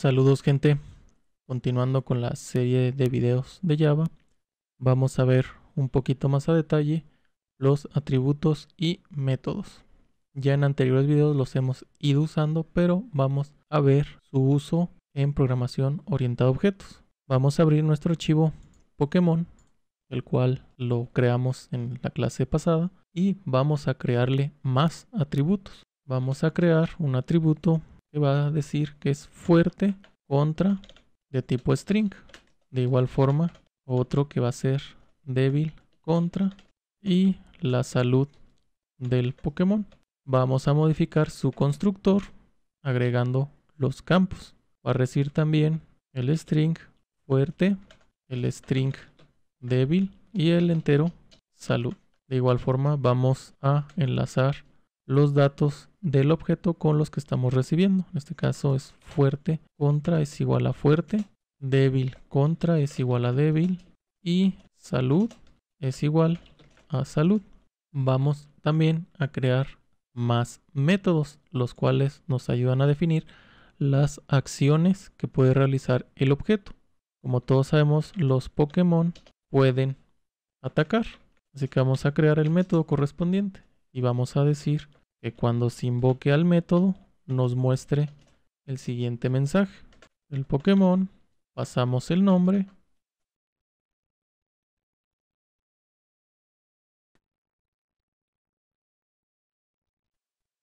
Saludos gente, continuando con la serie de videos de Java, vamos a ver un poquito más a detalle los atributos y métodos. Ya en anteriores videos los hemos ido usando, pero vamos a ver su uso en programación orientada a objetos. Vamos a abrir nuestro archivo Pokémon, el cual lo creamos en la clase pasada, y vamos a crearle más atributos. Vamos a crear un atributo va a decir que es fuerte contra de tipo string. De igual forma, otro que va a ser débil contra y la salud del Pokémon. Vamos a modificar su constructor agregando los campos. Va a recibir también el string fuerte, el string débil y el entero salud. De igual forma vamos a enlazar los datos del objeto con los que estamos recibiendo. En este caso es fuerte contra es igual a fuerte, débil contra es igual a débil y salud es igual a salud. Vamos también a crear más métodos, los cuales nos ayudan a definir las acciones que puede realizar el objeto. Como todos sabemos, los Pokémon pueden atacar. Así que vamos a crear el método correspondiente y vamos a decir que cuando se invoque al método nos muestre el siguiente mensaje. El Pokémon, pasamos el nombre.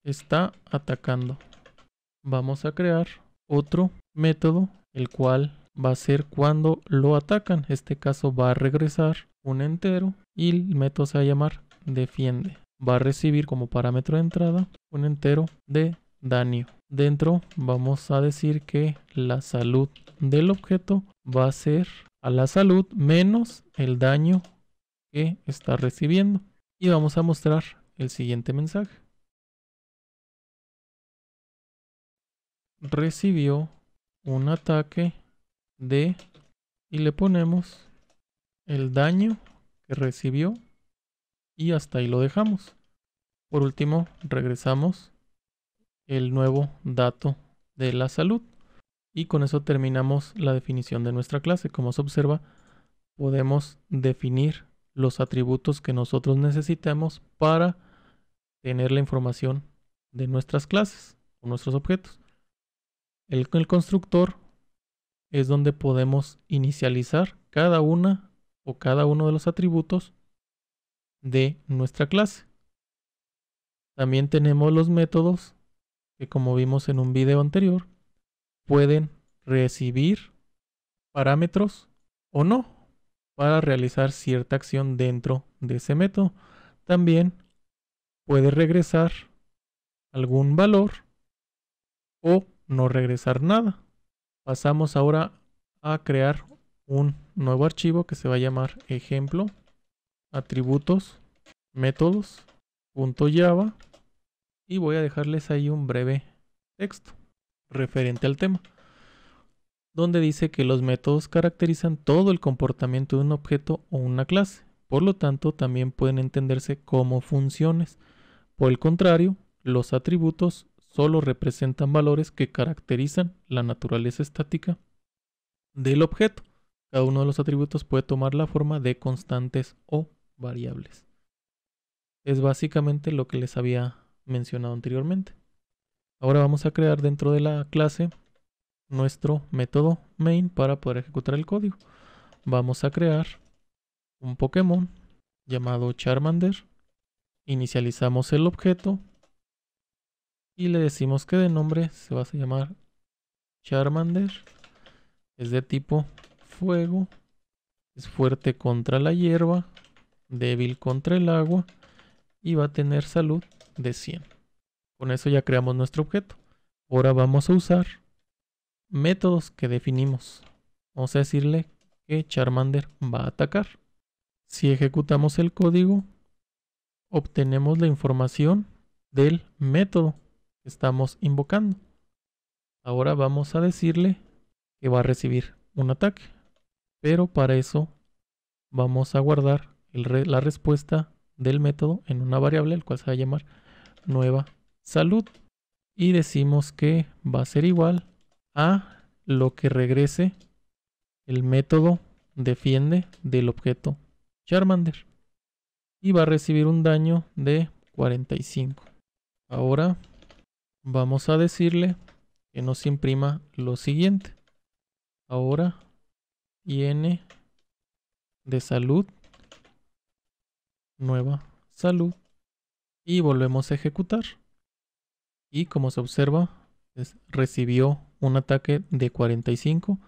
Está atacando. Vamos a crear otro método, el cual va a ser cuando lo atacan. En este caso va a regresar un entero y el método se va a llamar defiende va a recibir como parámetro de entrada un entero de daño. Dentro vamos a decir que la salud del objeto va a ser a la salud menos el daño que está recibiendo. Y vamos a mostrar el siguiente mensaje. Recibió un ataque de y le ponemos el daño que recibió y hasta ahí lo dejamos. Por último, regresamos el nuevo dato de la salud. Y con eso terminamos la definición de nuestra clase. Como se observa, podemos definir los atributos que nosotros necesitamos para tener la información de nuestras clases o nuestros objetos. El, constructor es donde podemos inicializar cada una o cada uno de los atributos de nuestra clase. También tenemos los métodos que como vimos en un video anterior, pueden recibir parámetros o no para realizar cierta acción dentro de ese método. También puede regresar algún valor o no regresar nada. Pasamos ahora a crear un nuevo archivo que se va a llamar ejemplo atributos, métodos, punto .java y voy a dejarles ahí un breve texto referente al tema donde dice que los métodos caracterizan todo el comportamiento de un objeto o una clase. Por lo tanto, también pueden entenderse como funciones. Por el contrario, los atributos solo representan valores que caracterizan la naturaleza estática del objeto. Cada uno de los atributos puede tomar la forma de constantes o variables. Es básicamente lo que les había mencionado anteriormente. Ahora vamos a crear dentro de la clase nuestro método main para poder ejecutar el código. Vamos a crear un Pokémon llamado Charmander. Inicializamos el objeto y le decimos que de nombre se va a llamar Charmander. Es de tipo fuego. Es fuerte contra la hierba débil contra el agua y va a tener salud de 100. Con eso ya creamos nuestro objeto. Ahora vamos a usar métodos que definimos. Vamos a decirle que Charmander va a atacar. Si ejecutamos el código, obtenemos la información del método que estamos invocando. Ahora vamos a decirle que va a recibir un ataque. Pero para eso vamos a guardar la respuesta del método en una variable, el cual se va a llamar nueva salud. Y decimos que va a ser igual a lo que regrese el método defiende del objeto Charmander. Y va a recibir un daño de 45. Ahora vamos a decirle que nos imprima lo siguiente. Ahora, n de salud nueva salud y volvemos a ejecutar. Y como se observa, recibió un ataque de 45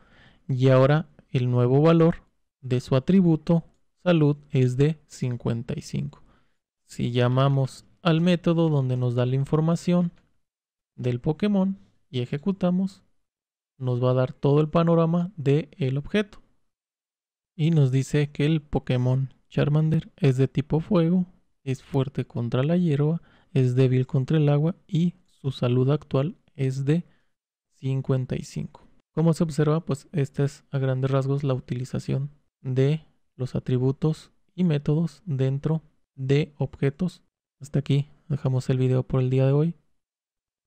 y ahora el nuevo valor de su atributo salud es de 55. Si llamamos al método donde nos da la información del Pokémon y ejecutamos, nos va a dar todo el panorama del el objeto. Y nos dice que el Pokémon Charmander es de tipo fuego, es fuerte contra la hierba, es débil contra el agua y su salud actual es de 55. Como se observa, pues esta es a grandes rasgos la utilización de los atributos y métodos dentro de objetos. Hasta aquí dejamos el video por el día de hoy.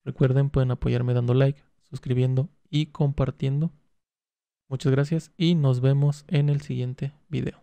Recuerden, pueden apoyarme dando like, suscribiendo y compartiendo. Muchas gracias y nos vemos en el siguiente video.